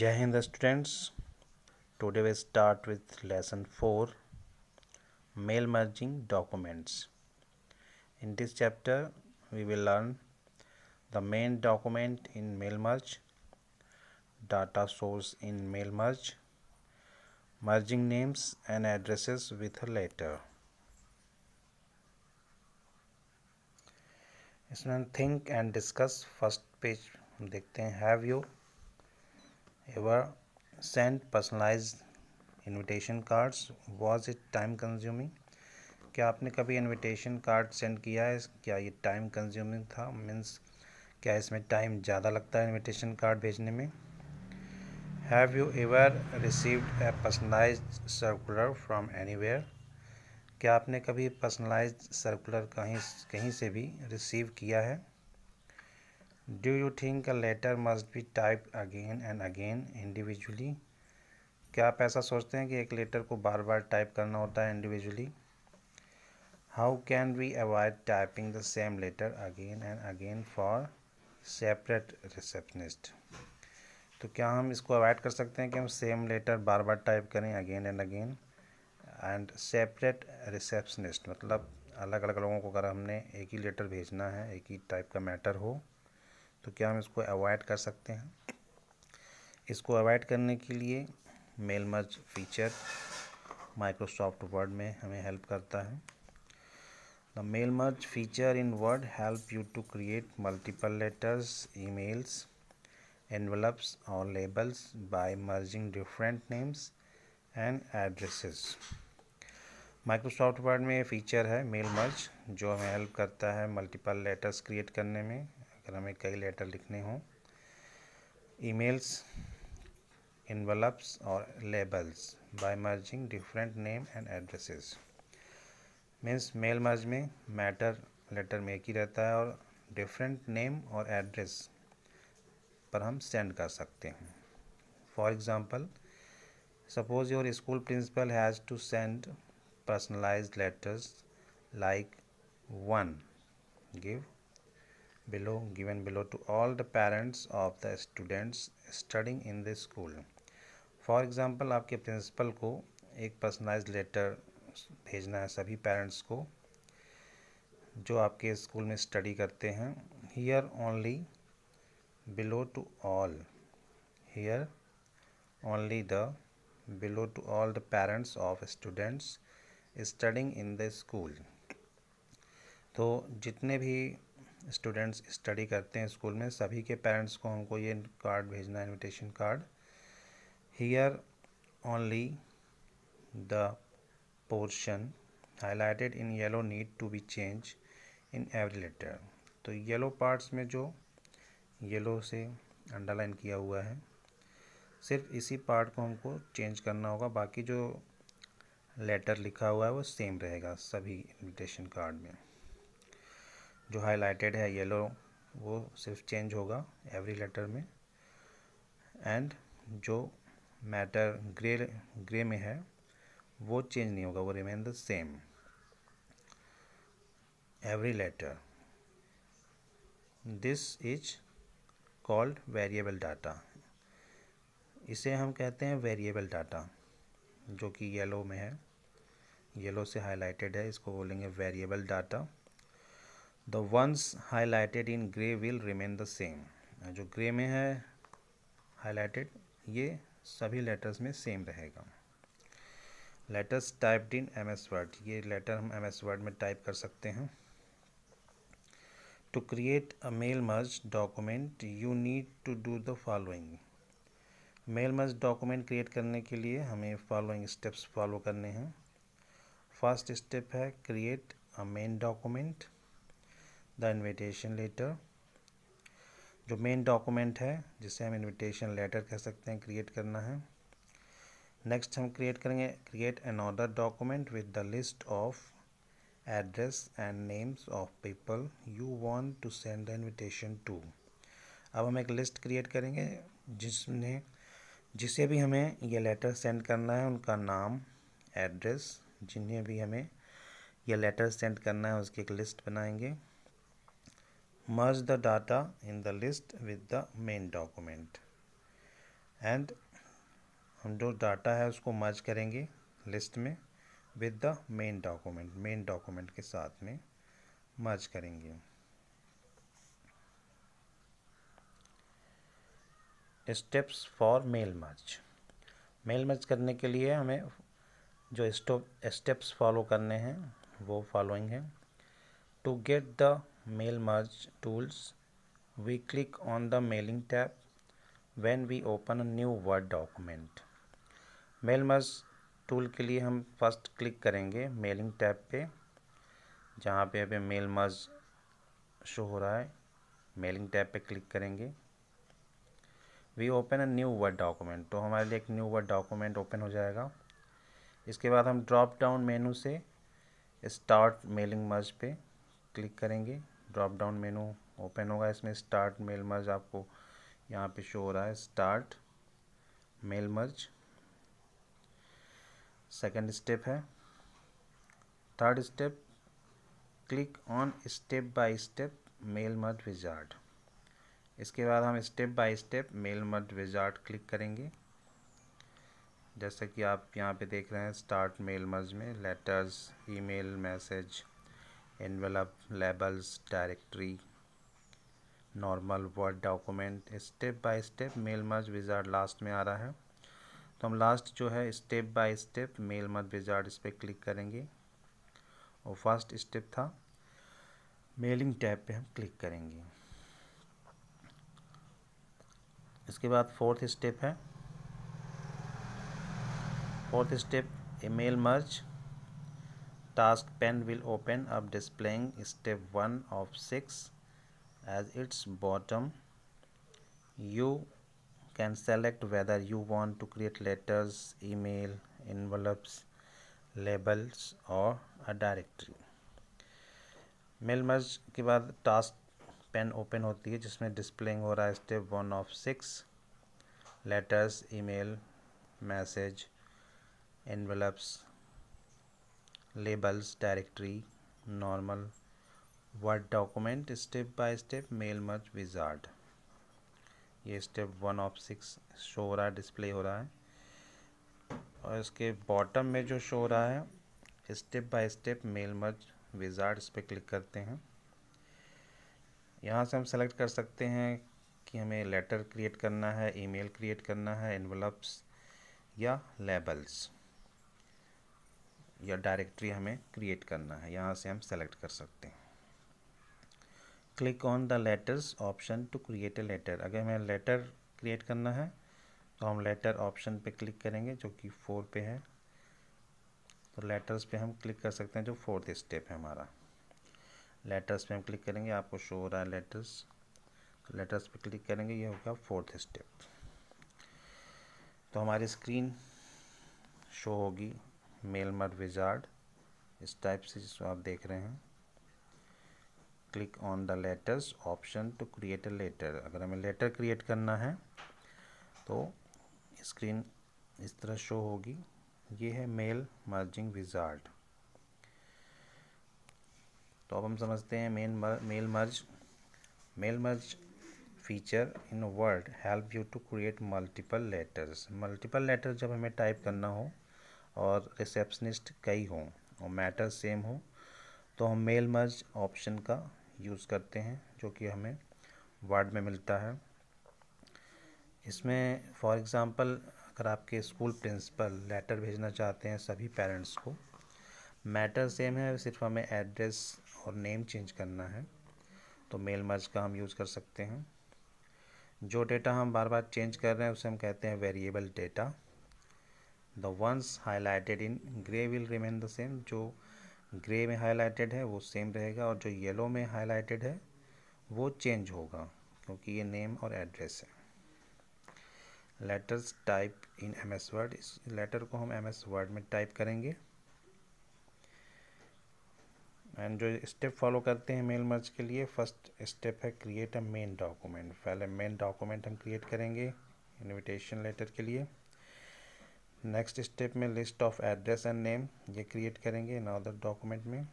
Jai Hind students today we start with lesson 4 mail merging documents in this chapter we will learn the main document in mail merge data source in mail merge merging names and addresses with a letter इसमें think and discuss first page देखते हैं Have you? ever sent personalized invitation cards was it time consuming क्या आपने कभी invitation card send किया है क्या ये टाइम कंज्यूमिंग था मीन्स क्या इसमें टाइम ज़्यादा लगता है इनविटेशन कार्ड भेजने में have you ever received a personalise circular from anywhere क्या आपने कभी पर्सनलाइज सर्कुलर कहीं कहीं से भी रिसीव किया है Do you think a letter must be typed again and again individually? क्या आप ऐसा सोचते हैं कि एक लेटर को बार बार टाइप करना होता है individually how can we avoid typing the same letter again and again for separate receptionist तो क्या हम इसको अवॉइड कर सकते हैं कि हम सेम लेटर बार बार टाइप करें again and again and separate receptionist मतलब अलग अलग लोगों को अगर हमने एक ही लेटर भेजना है एक ही टाइप का मैटर हो तो क्या हम इसको अवॉइड कर सकते हैं इसको अवॉइड करने के लिए mail merge feature Microsoft Word में हमें हेल्प करता है the mail merge feature in Word help you to create multiple letters emails envelopes और labels by merging different names and addresses Microsoft Word में ये फीचर है मेल मर्ज जो हमें हेल्प करता है मल्टीपल लेटर्स क्रिएट करने में अगर हमें कई लेटर लिखने हों ईमेल्स इनवलप्स और labels by merging different name and addresses means mail merge में मैटर लेटर में एक ही रहता है और डिफरेंट नेम और एड्रेस पर हम सेंड कर सकते हैं for example suppose your school principal has to send personalise letters like one give below given below to all the parents of the students studying in the school for example आपके principal को एक personalise letter भेजना है सभी parents को जो आपके school में स्टडी करते हैं here only below to all here only the below to all the parents of students studying in the school तो जितने भी स्टूडेंट्स स्टडी करते हैं स्कूल में सभी के पेरेंट्स को हमको ये कार्ड भेजना है invitation card here only the portion highlighted in yellow need to be change in every letter तो येलो पार्ट्स में जो येलो से अंडरलाइन किया हुआ है सिर्फ इसी पार्ट को हमको चेंज करना होगा बाकी जो लेटर लिखा हुआ है वो सेम रहेगा सभी इन्विटेशन कार्ड में जो हाईलाइटेड है येलो वो सिर्फ चेंज होगा एवरी लेटर में एंड जो मैटर ग्रे ग्रे में है वो चेंज नहीं होगा वो remain the same every letter this is called variable data इसे हम कहते हैं वेरिएबल डाटा जो कि येलो में है येलो से हाईलाइटेड है इसको बोलेंगे variable data the ones highlighted in grey will remain the same जो ग्रे में है हाईलाइटेड ये सभी लेटर्स में सेम रहेगा letters typed in M S Word ये लेटर हम एम एस वर्ड में टाइप कर सकते हैं to create a mail merge document you need to do the following mail merge document create करने के लिए हमें फॉलोइंग स्टेप्स फॉलो करने हैं फर्स्ट स्टेप है create a main document the invitation letter जो मेन डॉक्यूमेंट है जिसे हम इनविटेशन लेटर कह सकते हैं क्रिएट करना है नेक्स्ट हम क्रिएट करेंगे create an order document with the list of address and names of people you want to send the invitation to अब हम एक लिस्ट क्रिएट करेंगे जिसने जिसे भी हमें यह लेटर सेंड करना है उनका नाम एड्रेस जिन्हें भी हमें यह लेटर सेंड करना है उसकी एक लिस्ट बनाएंगे merge the data in the list with the main document and हम जो डाटा है उसको मर्ज करेंगे लिस्ट में with the main document main document के साथ में मर्ज करेंगे steps for mail merge mail merge करने के लिए हमें जो स्टोप स्टेप्स फॉलो करने हैं वो फॉलोइंग हैं to get the mail merge tools, we click on the mailing tab when we open a new Word document. Mail merge tool के लिए हम फर्स्ट क्लिक करेंगे मेलिंग टैब पे जहाँ पे अभी मेल मर्ज शो हो रहा है मेलिंग टैब पे क्लिक करेंगे we open a new Word document तो हमारे लिए एक न्यू वर्ड डॉक्यूमेंट ओपन हो जाएगा इसके बाद हम ड्रॉप डाउन मेनू से स्टार्ट मेलिंग मर्ज पे क्लिक करेंगे ड्रॉप डाउन मेनू ओपन होगा इसमें स्टार्ट मेल मर्ज आपको यहाँ पे शो हो रहा है start mail merge second step है third step click on step by step mail merge wizard इसके बाद हम step by step mail merge wizard click करेंगे जैसा कि आप यहाँ पे देख रहे हैं स्टार्ट मेल मर्ज में letters email message envelope labels directory normal Word document step by step mail merge wizard last में आ रहा है तो हम लास्ट जो है step by step mail merge wizard इस पर क्लिक करेंगे और फर्स्ट स्टेप था मेलिंग टैब पे हम क्लिक करेंगे इसके बाद फोर्थ स्टेप है fourth step e mail merge task pen will open up displaying step 1 of 6 as its bottom you can select whether you want to create letters email envelopes labels or a directory mail merge के बाद task pen open होती है जिसमें displaying हो रहा है step one of six letters email message envelopes labels directory normal word document step by step mail merge wizard ये step one of six show हो रहा है डिस्प्ले हो रहा है और इसके बॉटम में जो शो हो रहा है step by step mail merge wizard इस पर क्लिक करते हैं यहाँ से हम सेलेक्ट कर सकते हैं कि हमें लेटर क्रिएट करना है ईमेल क्रिएट करना है इन्वलप्स या लेबल्स या डायरेक्टरी हमें क्रिएट करना है यहाँ से हम सेलेक्ट कर सकते हैं click on the letters option to create a letter अगर हमें लेटर क्रिएट करना है तो हम लेटर ऑप्शन पे क्लिक करेंगे जो कि फोर पे है तो लेटर्स पे हम क्लिक कर सकते हैं जो फोर्थ स्टेप है हमारा लेटर्स पे हम क्लिक करेंगे आपको शो हो रहा है लेटर्स तो लेटर्स पे क्लिक करेंगे ये होगा फोर्थ स्टेप तो हमारी स्क्रीन शो होगी मेलमर विजार्ड इस टाइप से जिसको आप देख रहे हैं click on the letters option to create a letter अगर हमें लेटर क्रिएट करना है तो स्क्रीन इस तरह शो होगी ये है मेल मर्जिंग विजार्ड तो अब हम समझते हैं main mail merge mail merge feature in Word help you to create multiple letters multiple letter जब हमें टाइप करना हो और रिसेप्शनिस्ट कई हों और मैटर सेम हो तो हम मेल मर्ज ऑप्शन का यूज़ करते हैं जो कि हमें वार्ड में मिलता है इसमें फॉर एग्ज़ाम्पल अगर आपके स्कूल प्रिंसिपल लेटर भेजना चाहते हैं सभी पेरेंट्स को मैटर सेम है सिर्फ हमें एड्रेस और नेम चेंज करना है तो मेल मर्ज का हम यूज़ कर सकते हैं जो डेटा हम बार बार चेंज कर रहे हैं उसे हम कहते हैं variable data the ones highlighted in grey will remain the same जो ग्रे में हाईलाइटेड है वो सेम रहेगा और जो येलो में हाईलाइटेड है वो चेंज होगा क्योंकि ये नेम और एड्रेस है letters type in M S Word इस लेटर को हम एम एस वर्ड में टाइप करेंगे एंड जो स्टेप फॉलो करते हैं मेल मर्ज के लिए फर्स्ट स्टेप है क्रिएट अ मेन डॉक्यूमेंट पहले मेन डॉक्यूमेंट हम क्रिएट करेंगे इनविटेशन लेटर के लिए नेक्स्ट स्टेप में list of address and name ये क्रिएट करेंगे इन अदर डॉक्यूमेंट में